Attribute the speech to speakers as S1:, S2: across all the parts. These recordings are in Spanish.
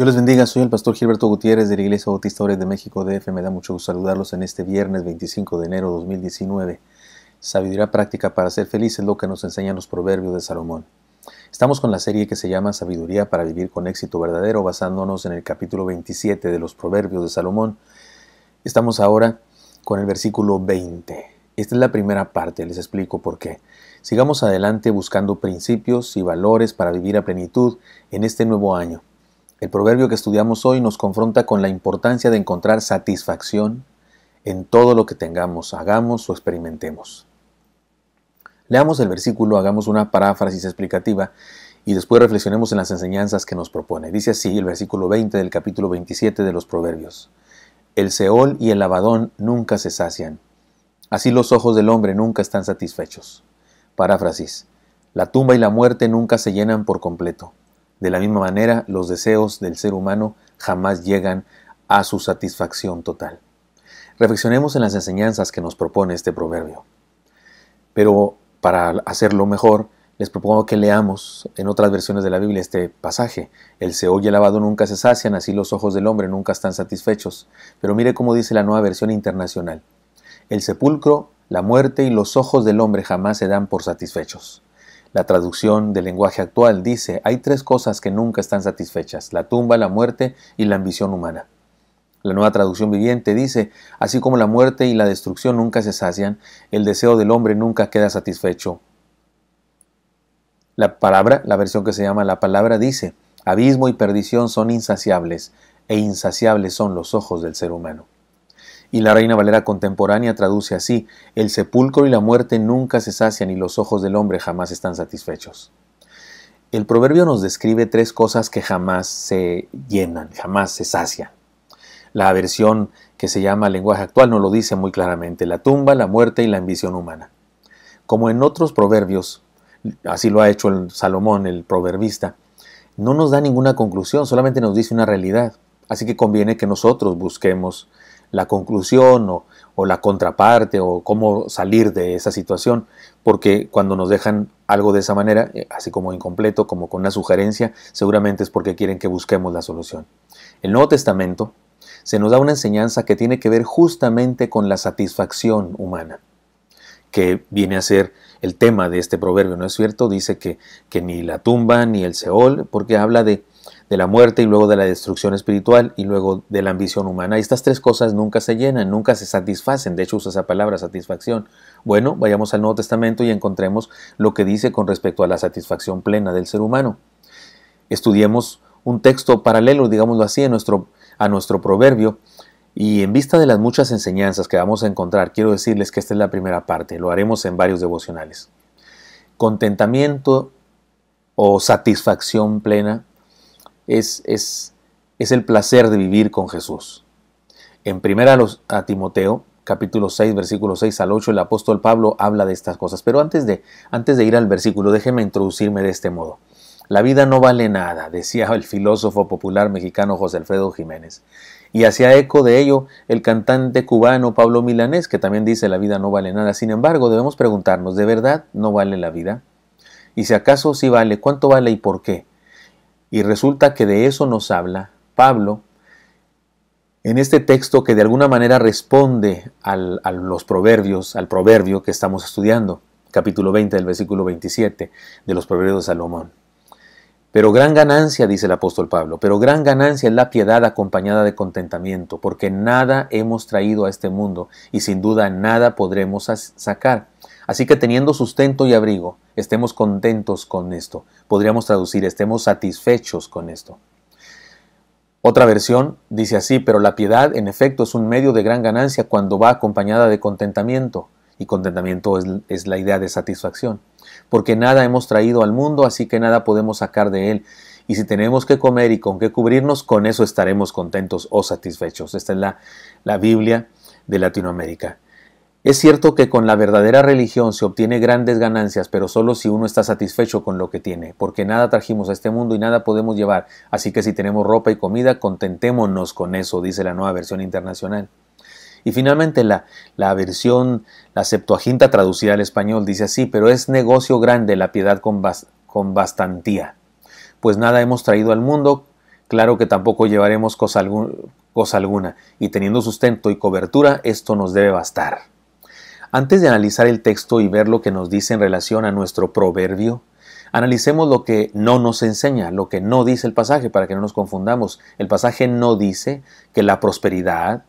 S1: Dios les bendiga, soy el pastor Gilberto Gutiérrez de la Iglesia Bautista Ores de México DF. Me da mucho gusto saludarlos en este viernes 25 de enero de 2019. Sabiduría práctica para ser feliz es lo que nos enseñan los proverbios de Salomón. Estamos con la serie que se llama Sabiduría para vivir con éxito verdadero, basándonos en el capítulo 27 de los proverbios de Salomón. Estamos ahora con el versículo 20. Esta es la primera parte, les explico por qué. Sigamos adelante buscando principios y valores para vivir a plenitud en este nuevo año el proverbio que estudiamos hoy nos confronta con la importancia de encontrar satisfacción en todo lo que tengamos, hagamos o experimentemos. Leamos el versículo, hagamos una paráfrasis explicativa y después reflexionemos en las enseñanzas que nos propone. Dice así el versículo 20 del capítulo 27 de los Proverbios. El Seol y el Abadón nunca se sacian. Así los ojos del hombre nunca están satisfechos. Paráfrasis. La tumba y la muerte nunca se llenan por completo. De la misma manera, los deseos del ser humano jamás llegan a su satisfacción total. Reflexionemos en las enseñanzas que nos propone este proverbio. Pero para hacerlo mejor, les propongo que leamos en otras versiones de la Biblia este pasaje. El Seol y lavado nunca se sacian, así los ojos del hombre nunca están satisfechos. Pero mire cómo dice la nueva versión internacional. El sepulcro, la muerte y los ojos del hombre jamás se dan por satisfechos. La traducción del lenguaje actual dice, hay tres cosas que nunca están satisfechas, la tumba, la muerte y la ambición humana. La nueva traducción viviente dice, así como la muerte y la destrucción nunca se sacian, el deseo del hombre nunca queda satisfecho. La palabra, la versión que se llama la palabra, dice, abismo y perdición son insaciables, e insaciables son los ojos del ser humano. Y la Reina Valera contemporánea traduce así, el sepulcro y la muerte nunca se sacian y los ojos del hombre jamás están satisfechos. El proverbio nos describe tres cosas que jamás se llenan, jamás se sacian. La versión que se llama lenguaje actual nos lo dice muy claramente, la tumba, la muerte y la ambición humana. Como en otros proverbios, así lo ha hecho el Salomón, el proverbista, no nos da ninguna conclusión, solamente nos dice una realidad. Así que conviene que nosotros busquemos la conclusión o, la contraparte o cómo salir de esa situación, porque cuando nos dejan algo de esa manera, eh, así como incompleto, como con una sugerencia, seguramente es porque quieren que busquemos la solución. El Nuevo Testamento se nos da una enseñanza que tiene que ver justamente con la satisfacción humana, que viene a ser el tema de este proverbio, ¿no es cierto? Dice que, que ni la tumba ni el Seol, porque habla de de la muerte y luego de la destrucción espiritual y luego de la ambición humana. estas tres cosas nunca se llenan, nunca se satisfacen. De hecho, usa esa palabra, satisfacción. Bueno, vayamos al Nuevo Testamento y encontremos lo que dice con respecto a la satisfacción plena del ser humano. Estudiemos un texto paralelo, digámoslo así, a nuestro, a nuestro proverbio. Y en vista de las muchas enseñanzas que vamos a encontrar, quiero decirles que esta es la primera parte. Lo haremos en varios devocionales. Contentamiento o satisfacción plena es, es, el placer de vivir con Jesús. En primera a Timoteo, capítulo 6, versículo 6 al 8, el apóstol Pablo habla de estas cosas. Pero antes de, antes de ir al versículo, déjeme introducirme de este modo. La vida no vale nada, decía el filósofo popular mexicano José Alfredo Jiménez. Y hacía eco de ello el cantante cubano Pablo Milanés, que también dice la vida no vale nada. Sin embargo, debemos preguntarnos, ¿de verdad no vale la vida? Y si acaso sí vale, ¿cuánto vale y por qué? Y resulta que de eso nos habla Pablo en este texto que de alguna manera responde al, a los proverbios, al proverbio que estamos estudiando, capítulo 20 del versículo 27 de los proverbios de Salomón. Pero gran ganancia, dice el apóstol Pablo, pero gran ganancia es la piedad acompañada de contentamiento, porque nada hemos traído a este mundo y sin duda nada podremos sacar. Así que teniendo sustento y abrigo, estemos contentos con esto. Podríamos traducir, estemos satisfechos con esto. Otra versión dice así, pero la piedad en efecto es un medio de gran ganancia cuando va acompañada de contentamiento, y contentamiento es, la idea de satisfacción, porque nada hemos traído al mundo, así que nada podemos sacar de él, y si tenemos que comer y con qué cubrirnos, con eso estaremos contentos o satisfechos. Esta es la, la Biblia de Latinoamérica. Es cierto que con la verdadera religión se obtiene grandes ganancias, pero solo si uno está satisfecho con lo que tiene, porque nada trajimos a este mundo y nada podemos llevar, así que si tenemos ropa y comida, contentémonos con eso, dice la nueva versión internacional. Y finalmente la, versión, la Septuaginta traducida al español, dice así, pero es negocio grande la piedad con, con bastantía, pues nada hemos traído al mundo, claro que tampoco llevaremos cosa alguna, y teniendo sustento y cobertura, esto nos debe bastar. Antes de analizar el texto y ver lo que nos dice en relación a nuestro proverbio, analicemos lo que no nos enseña, lo que no dice el pasaje, para que no nos confundamos. El pasaje no dice que la prosperidad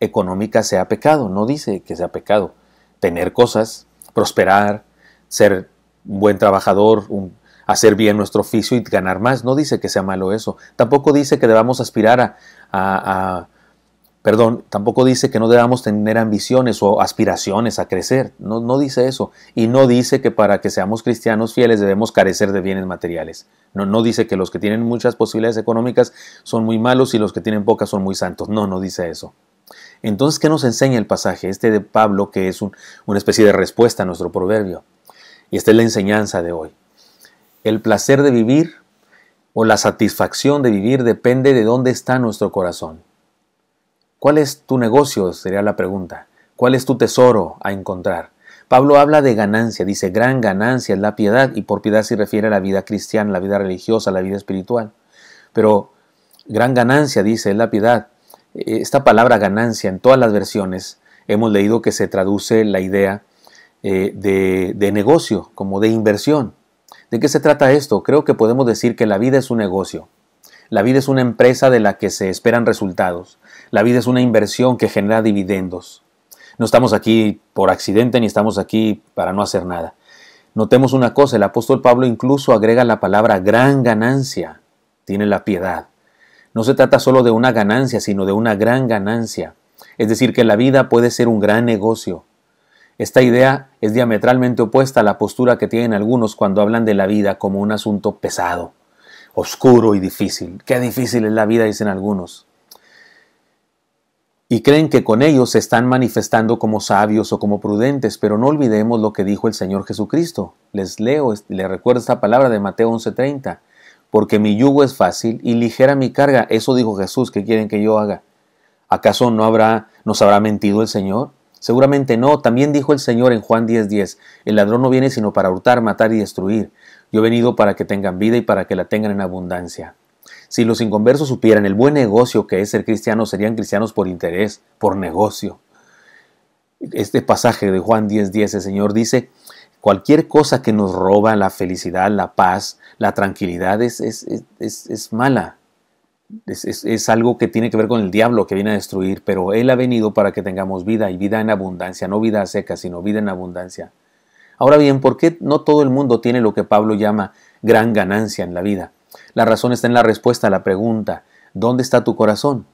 S1: económica sea pecado, no dice que sea pecado. Tener cosas, prosperar, ser un buen trabajador, hacer bien nuestro oficio y ganar más, no dice que sea malo eso. Tampoco dice que debamos aspirar a perdón, tampoco dice que no debamos tener ambiciones o aspiraciones a crecer, no, dice eso. Y no dice que para que seamos cristianos fieles debemos carecer de bienes materiales. No, no dice que los que tienen muchas posibilidades económicas son muy malos y los que tienen pocas son muy santos. No, no dice eso. Entonces, ¿qué nos enseña el pasaje este de Pablo que es una especie de respuesta a nuestro proverbio? Y esta es la enseñanza de hoy. El placer de vivir o la satisfacción de vivir depende de dónde está nuestro corazón. ¿Cuál es tu negocio? Sería la pregunta. ¿Cuál es tu tesoro a encontrar? Pablo habla de ganancia, dice, gran ganancia es la piedad, y por piedad se refiere a la vida cristiana, la vida religiosa, la vida espiritual. Pero gran ganancia, dice, es la piedad. E-, esta palabra ganancia en todas las versiones hemos leído que se traduce la idea eh, de, de negocio, como de inversión. ¿De qué se trata esto? Creo que podemos decir que la vida es un negocio. La vida es una empresa de la que se esperan resultados. La vida es una inversión que genera dividendos. No estamos aquí por accidente ni estamos aquí para no hacer nada. Notemos una cosa, el apóstol Pablo incluso agrega la palabra gran ganancia, tiene la piedad. No se trata solo de una ganancia, sino de una gran ganancia. Es decir, que la vida puede ser un gran negocio. Esta idea es diametralmente opuesta a la postura que tienen algunos cuando hablan de la vida como un asunto pesado, oscuro y difícil. Qué difícil es la vida, dicen algunos y creen que con ellos se están manifestando como sabios o como prudentes, pero no olvidemos lo que dijo el Señor Jesucristo. Les leo, les recuerdo esta palabra de Mateo 11:30, porque mi yugo es fácil y ligera mi carga. Eso dijo Jesús, ¿qué quieren que yo haga? ¿Acaso no habrá, nos habrá mentido el Señor? Seguramente no. También dijo el Señor en Juan 10:10, el ladrón no viene sino para hurtar, matar y destruir. Yo he venido para que tengan vida y para que la tengan en abundancia. Si los inconversos supieran el buen negocio que es ser cristiano, serían cristianos por interés, por negocio. Este pasaje de Juan 10:10, 10, el Señor dice, cualquier cosa que nos roba la felicidad, la paz, la tranquilidad es, es mala. Es, algo que tiene que ver con el diablo que viene a destruir, pero Él ha venido para que tengamos vida y vida en abundancia, no vida seca, sino vida en abundancia. Ahora bien, ¿por qué no todo el mundo tiene lo que Pablo llama gran ganancia en la vida? La razón está en la respuesta a la pregunta, ¿dónde está tu corazón?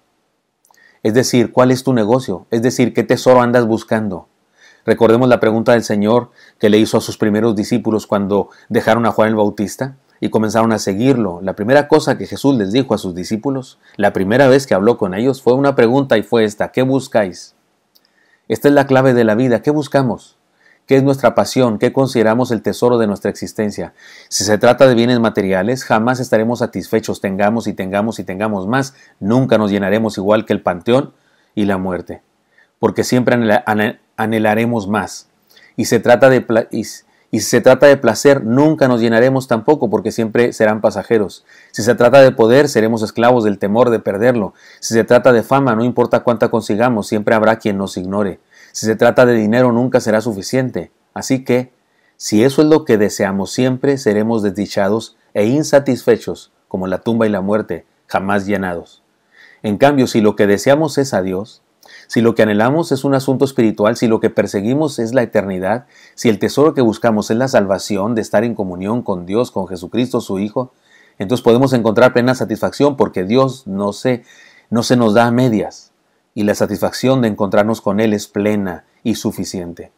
S1: Es decir, ¿cuál es tu negocio? Es decir, ¿qué tesoro andas buscando? Recordemos la pregunta del Señor que le hizo a sus primeros discípulos cuando dejaron a Juan el Bautista y comenzaron a seguirlo. La primera cosa que Jesús les dijo a sus discípulos, la primera vez que habló con ellos, fue una pregunta y fue esta, ¿qué buscáis? Esta es la clave de la vida, ¿qué buscamos? qué es nuestra pasión, qué consideramos el tesoro de nuestra existencia. Si se trata de bienes materiales, jamás estaremos satisfechos, tengamos y tengamos y tengamos más, nunca nos llenaremos igual que el panteón y la muerte, porque siempre anhelaremos más. Y se trata de y si se trata de placer, nunca nos llenaremos tampoco, porque siempre serán pasajeros. Si se trata de poder, seremos esclavos del temor de perderlo. Si se trata de fama, no importa cuánta consigamos, siempre habrá quien nos ignore. Si se trata de dinero nunca será suficiente. Así que, si eso es lo que deseamos siempre, seremos desdichados e insatisfechos, como la tumba y la muerte, jamás llenados. En cambio, si lo que deseamos es a Dios, si lo que anhelamos es un asunto espiritual, si lo que perseguimos es la eternidad, si el tesoro que buscamos es la salvación de estar en comunión con Dios, con Jesucristo su Hijo, entonces podemos encontrar plena satisfacción porque Dios no se, no se nos da a medias y la satisfacción de encontrarnos con Él es plena y suficiente.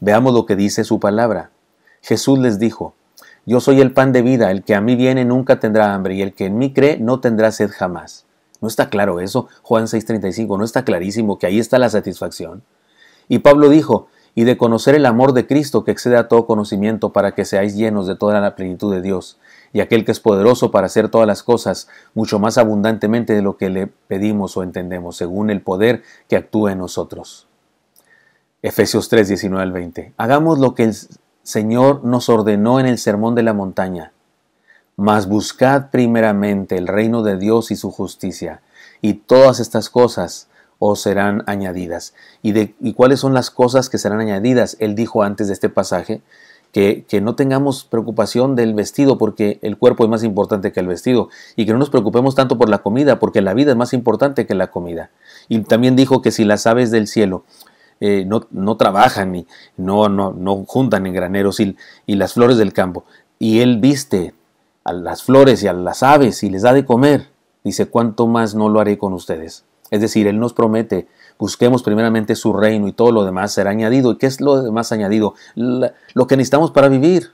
S1: Veamos lo que dice su palabra. Jesús les dijo, Yo soy el pan de vida, el que a mí viene nunca tendrá hambre, y el que en mí cree no tendrá sed jamás. ¿No está claro eso? Juan 6:35, ¿no está clarísimo que ahí está la satisfacción? Y Pablo dijo, y de conocer el amor de Cristo que excede a todo conocimiento para que seáis llenos de toda la plenitud de Dios y aquel que es poderoso para hacer todas las cosas mucho más abundantemente de lo que le pedimos o entendemos, según el poder que actúa en nosotros. Efesios 3, 19 al 20. Hagamos lo que el Señor nos ordenó en el Sermón de la Montaña. Mas buscad primeramente el reino de Dios y su justicia, y todas estas cosas os serán añadidas. ¿Y, de, cuáles son las cosas que serán añadidas? Él dijo antes de este pasaje, que, no tengamos preocupación del vestido porque el cuerpo es más importante que el vestido y que no nos preocupemos tanto por la comida porque la vida es más importante que la comida. Y también dijo que si las aves del cielo eh, no, trabajan y no, no, juntan en graneros y las flores del campo y él viste a las flores y a las aves y les da de comer, dice, ¿cuánto más no lo haré con ustedes? Es decir, Él nos promete Busquemos primeramente su reino y todo lo demás será añadido. ¿Y qué es lo demás añadido? Lo que necesitamos para vivir.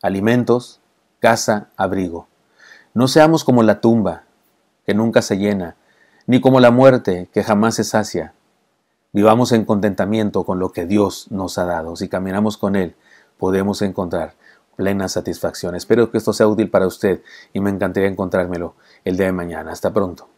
S1: Alimentos, casa, abrigo. No seamos como la tumba, que nunca se llena, ni como la muerte, que jamás se sacia. Vivamos en contentamiento con lo que Dios nos ha dado. Si caminamos con Él, podemos encontrar plena satisfacción. Espero que esto sea útil para usted y me encantaría encontrármelo el día de mañana. Hasta pronto.